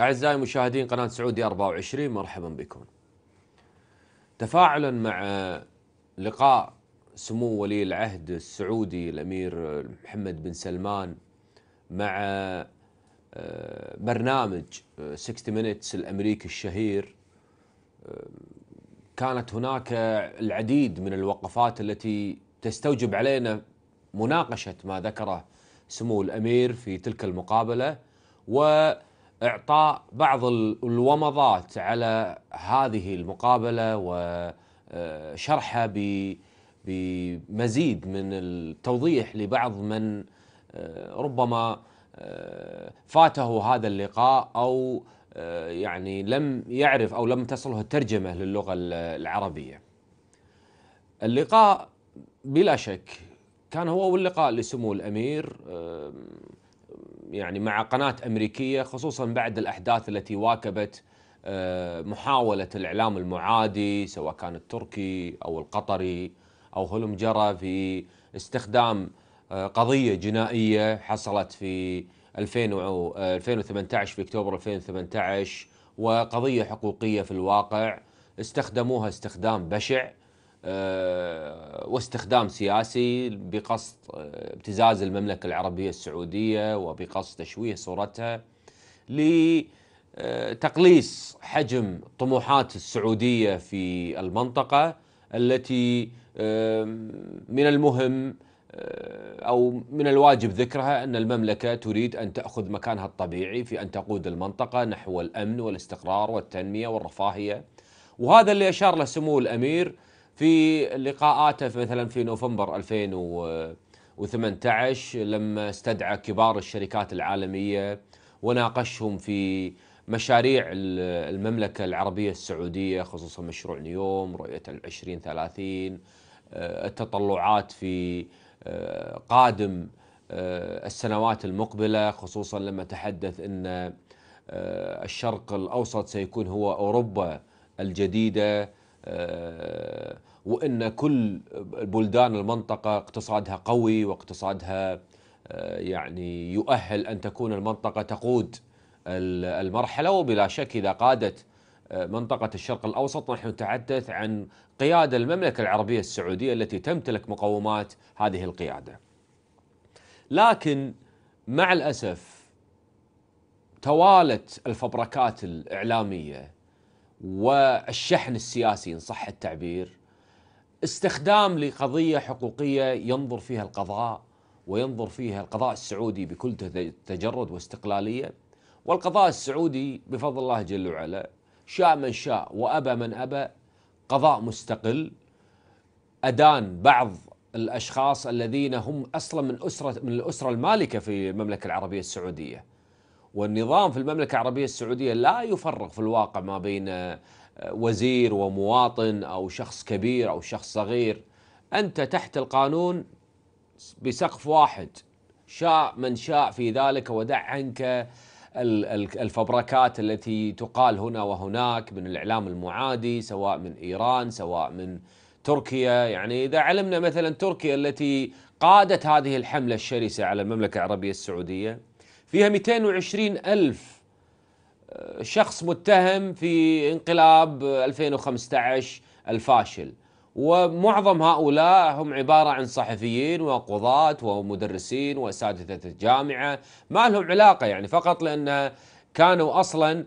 أعزائي مشاهدين قناة سعودي 24 مرحبا بكم تفاعلا مع لقاء سمو ولي العهد السعودي الأمير محمد بن سلمان مع آه، برنامج 60 آه، Minutes الأمريكي الشهير آه، كانت هناك العديد من الوقفات التي تستوجب علينا مناقشة ما ذكره سمو الأمير في تلك المقابلة و اعطاء بعض الومضات على هذه المقابله وشرحها آه، بمزيد من التوضيح لبعض من آه، ربما آه، فاته هذا اللقاء او يعني لم يعرف او لم تصله الترجمه للغه العربيه. اللقاء بلا شك كان هو واللقاء لسمو الامير يعني مع قناه امريكيه خصوصا بعد الاحداث التي واكبت آه، محاوله الاعلام المعادي سواء كان التركي او القطري او هلم جرى في استخدام آه، قضيه جنائيه حصلت في 2018 آه، في اكتوبر 2018 وقضيه حقوقيه في الواقع استخدموها استخدام بشع آه، واستخدام سياسي بقصد آه، ابتزاز المملكة العربية السعودية وبقصد تشويه صورتها لتقليص آه، حجم طموحات السعودية في المنطقة التي من المهم أو من الواجب ذكرها أن المملكة تريد أن تأخذ مكانها الطبيعي في أن تقود المنطقة نحو الأمن والاستقرار والتنمية والرفاهية وهذا اللي أشار له سمو الأمير في لقاءاته مثلا في نوفمبر 2018 لما استدعى كبار الشركات العالميه وناقشهم في مشاريع المملكة العربية السعودية خصوصا مشروع نيوم رؤية 2030 آه، التطلعات في آه، قادم آه، السنوات المقبلة خصوصا لما تحدث أن الشرق الأوسط سيكون هو أوروبا الجديدة وان كل بلدان المنطقه اقتصادها قوي واقتصادها آه، يعني يؤهل ان تكون المنطقه تقود المرحله وبلا شك اذا قادت آه، منطقه الشرق الاوسط نحن نتحدث عن قياده المملكه العربيه السعوديه التي تمتلك مقومات هذه القياده. لكن مع الاسف توالت الفبركات الاعلاميه والشحن السياسي ان صح التعبير استخدام لقضيه حقوقيه ينظر فيها القضاء وينظر فيها القضاء السعودي بكل تجرد واستقلاليه والقضاء السعودي بفضل الله جل وعلا شاء من شاء وابى من ابى قضاء مستقل ادان بعض الاشخاص الذين هم اصلا من اسره من الاسره المالكه في المملكه العربيه السعوديه والنظام في المملكه العربيه السعوديه لا يفرق في الواقع ما بين وزير ومواطن او شخص كبير او شخص صغير انت تحت القانون بسقف واحد شاء من شاء في ذلك ودع عنك الفبركات التي تقال هنا وهناك من الاعلام المعادي سواء من ايران سواء من تركيا يعني اذا علمنا مثلا تركيا التي قادت هذه الحمله الشرسه على المملكه العربيه السعوديه فيها 220 الف شخص متهم في انقلاب 2015 الفاشل ومعظم هؤلاء هم عبارة عن صحفيين وقضاة ومدرسين وأساتذة الجامعة ما لهم علاقة يعني فقط لأن كانوا أصلا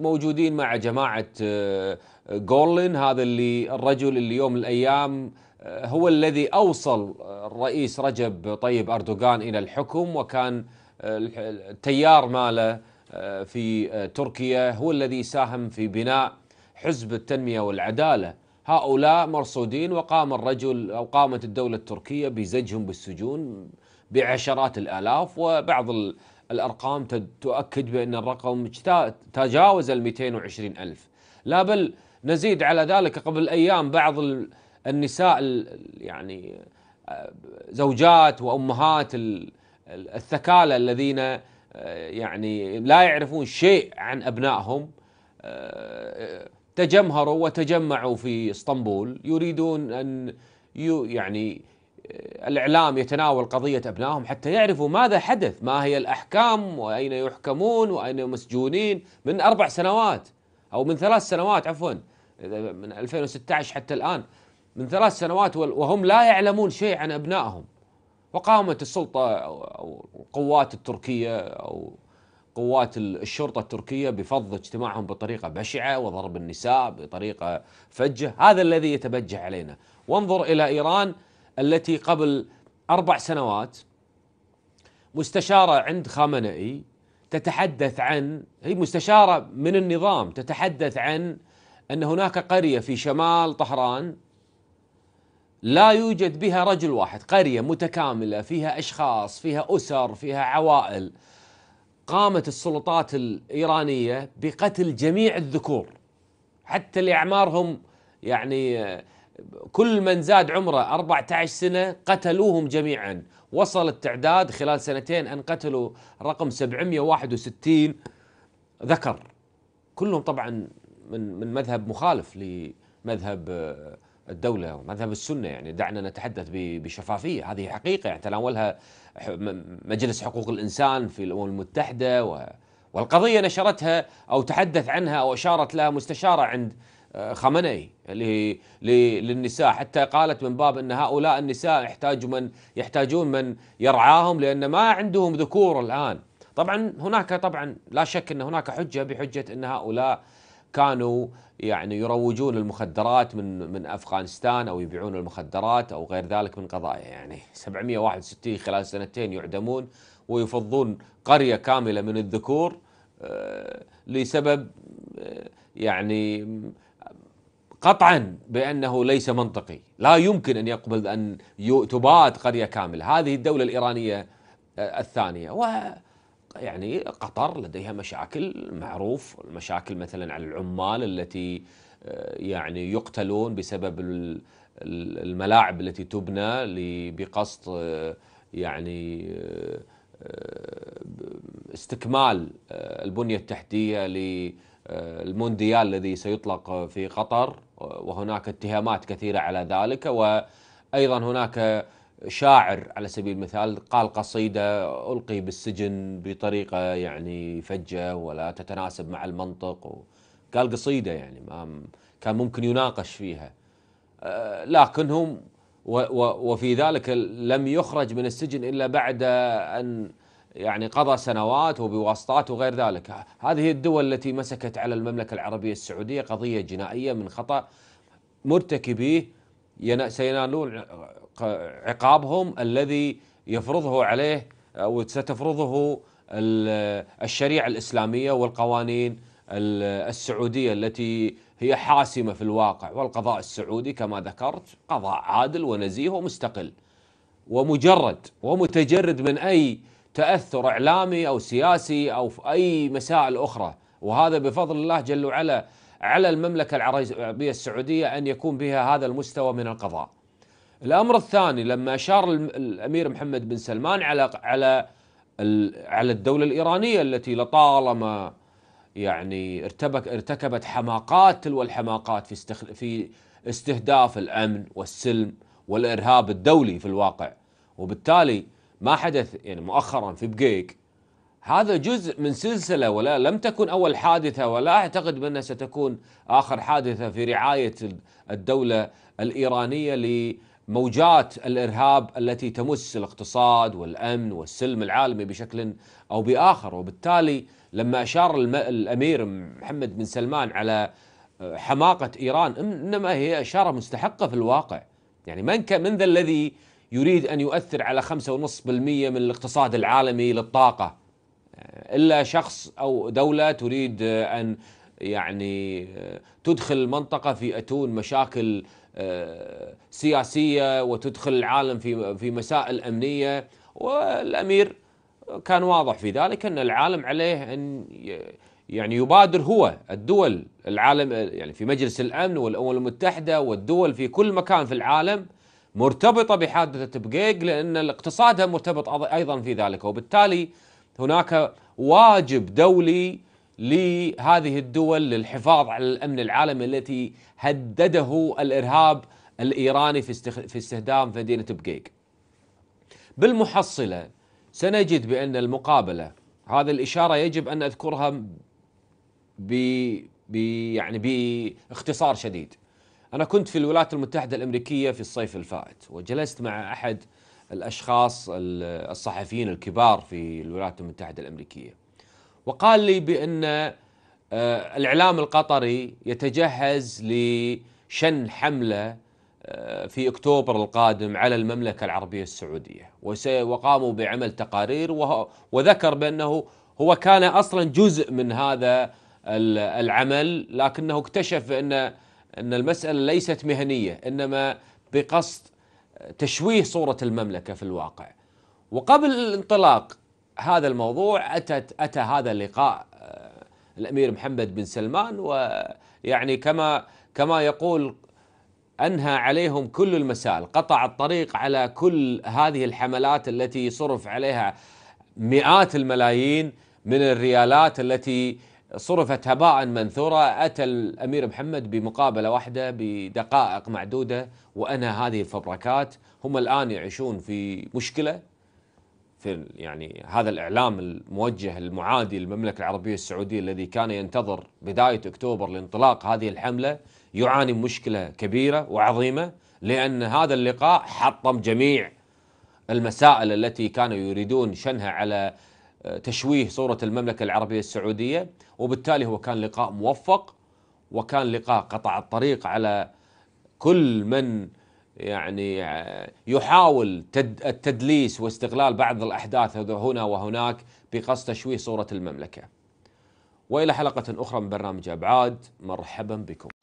موجودين مع جماعة آه، جولين هذا اللي الرجل اللي يوم الأيام آه، هو الذي أوصل آه، الرئيس رجب طيب أردوغان إلى الحكم وكان التيار ماله آه، في آه، تركيا هو الذي ساهم في بناء حزب التنميه والعداله هؤلاء مرصودين وقام الرجل او قامت الدوله التركيه بزجهم بالسجون بعشرات الالاف وبعض الارقام تؤكد بان الرقم تجاوز ال وعشرين الف لا بل نزيد على ذلك قبل ايام بعض النساء يعني آه، زوجات وامهات الثكالى الذين يعني لا يعرفون شيء عن أبنائهم تجمهروا وتجمعوا في اسطنبول يريدون أن يعني الإعلام يتناول قضية أبنائهم حتى يعرفوا ماذا حدث ما هي الأحكام وأين يحكمون وأين مسجونين من أربع سنوات أو من ثلاث سنوات عفوا من 2016 حتى الآن من ثلاث سنوات وهم لا يعلمون شيء عن أبنائهم وقامت السلطة أو القوات التركية أو قوات الشرطة التركية بفض اجتماعهم بطريقة بشعة وضرب النساء بطريقة فجة هذا الذي يتبجح علينا وانظر إلى إيران التي قبل أربع سنوات مستشارة عند خامنئي تتحدث عن هي مستشارة من النظام تتحدث عن أن هناك قرية في شمال طهران لا يوجد بها رجل واحد قرية متكاملة فيها أشخاص فيها أسر فيها عوائل قامت السلطات الإيرانية بقتل جميع الذكور حتى اللي أعمارهم يعني كل من زاد عمره 14 سنة قتلوهم جميعا وصل التعداد خلال سنتين أن قتلوا رقم 761 ذكر كلهم طبعا من من مذهب مخالف لمذهب آه، الدولة ومذهب السنة يعني دعنا نتحدث بشفافية هذه حقيقة يعني تناولها مجلس حقوق الإنسان في الأمم المتحدة و والقضية نشرتها أو تحدث عنها أو أشارت لها مستشارة عند آه، خمني للنساء حتى قالت من باب أن هؤلاء النساء يحتاج من يحتاجون من يرعاهم لأن ما عندهم ذكور الآن طبعا هناك طبعا لا شك أن هناك حجة بحجة أن هؤلاء كانوا يعني يروجون المخدرات من من افغانستان او يبيعون المخدرات او غير ذلك من قضايا يعني 761 خلال سنتين يعدمون ويفضون قريه كامله من الذكور آه، لسبب آه، يعني قطعا بانه ليس منطقي، لا يمكن ان يقبل ان تباد قريه كامله، هذه الدوله الايرانيه آه، الثانيه و يعني قطر لديها مشاكل معروف المشاكل مثلا على العمال التي آه، يعني يقتلون بسبب الملاعب التي تبنى بقصد آه، يعني آه، استكمال البنية التحتية للمونديال الذي سيطلق في قطر وهناك اتهامات كثيرة على ذلك وأيضا هناك شاعر على سبيل المثال قال قصيده القي بالسجن بطريقه يعني فجه ولا تتناسب مع المنطق قال قصيده يعني ما كان ممكن يناقش فيها آه، لكنهم وفي ذلك لم يخرج من السجن الا بعد ان يعني قضى سنوات وبواسطات وغير ذلك هذه الدول التي مسكت على المملكه العربيه السعوديه قضيه جنائيه من خطا مرتكبيه سينالون عقابهم الذي يفرضه عليه او ستفرضه الشريعه الاسلاميه والقوانين السعوديه التي هي حاسمه في الواقع والقضاء السعودي كما ذكرت قضاء عادل ونزيه ومستقل ومجرد ومتجرد من اي تاثر اعلامي او سياسي او في اي مسائل اخرى وهذا بفضل الله جل وعلا على المملكه العربيه السعوديه ان يكون بها هذا المستوى من القضاء. الامر الثاني لما اشار الامير محمد بن سلمان على على على الدوله الايرانيه التي لطالما يعني ارتبك ارتكبت حماقات تلو الحماقات في استخ... في استهداف الامن والسلم والارهاب الدولي في الواقع وبالتالي ما حدث يعني مؤخرا في بقيك هذا جزء من سلسله ولا لم تكن اول حادثه ولا اعتقد بانها ستكون اخر حادثه في رعايه الدوله الايرانيه موجات الارهاب التي تمس الاقتصاد والامن والسلم العالمي بشكل او باخر وبالتالي لما اشار الامير محمد بن سلمان على آه، حماقه ايران انما هي اشاره مستحقه في الواقع يعني من من ذا الذي يريد ان يؤثر على 5.5% من الاقتصاد العالمي للطاقه آه، الا شخص او دوله تريد آه، ان يعني تدخل المنطقه في اتون مشاكل آه، سياسيه وتدخل العالم في في مسائل امنيه والامير كان واضح في ذلك ان العالم عليه ان يعني يبادر هو الدول العالم يعني في مجلس الامن والامم المتحده والدول في كل مكان في العالم مرتبطه بحادثه بقيق لان الاقتصاد مرتبط ايضا في ذلك وبالتالي هناك واجب دولي لهذه الدول للحفاظ على الامن العالمي التي هدده الارهاب الايراني في استخ... في استخدام مدينه بقيق. بالمحصله سنجد بان المقابله هذه الاشاره يجب ان اذكرها ب يعني باختصار شديد. انا كنت في الولايات المتحده الامريكيه في الصيف الفائت وجلست مع احد الاشخاص الصحفيين الكبار في الولايات المتحده الامريكيه. وقال لي بأن آه، الإعلام القطري يتجهز لشن حملة آه، في أكتوبر القادم على المملكة العربية السعودية وقاموا بعمل تقارير وذكر بأنه هو كان أصلا جزء من هذا العمل لكنه اكتشف أن أن المسألة ليست مهنية إنما بقصد تشويه صورة المملكة في الواقع وقبل الانطلاق هذا الموضوع أتت أتى هذا اللقاء آه، الأمير محمد بن سلمان ويعني كما كما يقول أنهى عليهم كل المسائل قطع الطريق على كل هذه الحملات التي صرف عليها مئات الملايين من الريالات التي صرفت هباء منثورا أتى الأمير محمد بمقابلة واحدة بدقائق معدودة وأنهى هذه الفبركات هم الآن يعيشون في مشكلة في يعني هذا الإعلام الموجه المعادي للمملكة العربية السعودية الذي كان ينتظر بداية أكتوبر لانطلاق هذه الحملة يعاني مشكلة كبيرة وعظيمة لأن هذا اللقاء حطم جميع المسائل التي كانوا يريدون شنها على آه، تشويه صورة المملكة العربية السعودية وبالتالي هو كان لقاء موفق وكان لقاء قطع الطريق على كل من يعني آه، يحاول التدليس واستغلال بعض الأحداث هنا وهناك بقصد تشويه صورة المملكة وإلى حلقة أخرى من برنامج أبعاد مرحبا بكم